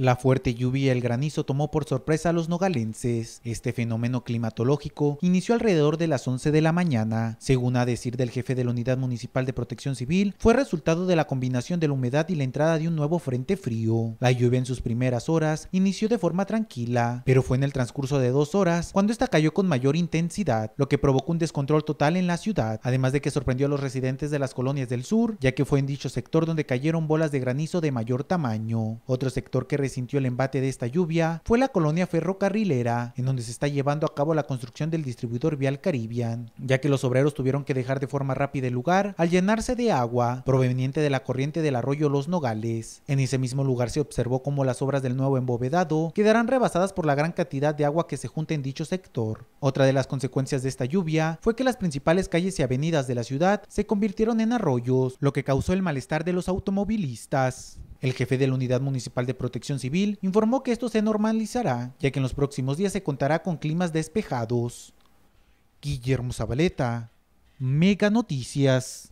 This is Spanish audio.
La fuerte lluvia y el granizo tomó por sorpresa a los nogalenses. Este fenómeno climatológico inició alrededor de las 11 de la mañana. Según a decir del jefe de la Unidad Municipal de Protección Civil, fue resultado de la combinación de la humedad y la entrada de un nuevo frente frío. La lluvia en sus primeras horas inició de forma tranquila, pero fue en el transcurso de dos horas cuando esta cayó con mayor intensidad, lo que provocó un descontrol total en la ciudad, además de que sorprendió a los residentes de las colonias del sur, ya que fue en dicho sector donde cayeron bolas de granizo de mayor tamaño. Otro sector que sintió el embate de esta lluvia fue la colonia ferrocarrilera, en donde se está llevando a cabo la construcción del distribuidor vial Caribbean, ya que los obreros tuvieron que dejar de forma rápida el lugar al llenarse de agua proveniente de la corriente del arroyo Los Nogales. En ese mismo lugar se observó cómo las obras del nuevo embovedado quedarán rebasadas por la gran cantidad de agua que se junta en dicho sector. Otra de las consecuencias de esta lluvia fue que las principales calles y avenidas de la ciudad se convirtieron en arroyos, lo que causó el malestar de los automovilistas. El jefe de la Unidad Municipal de Protección Civil informó que esto se normalizará, ya que en los próximos días se contará con climas despejados. Guillermo Zabaleta, Mega Noticias.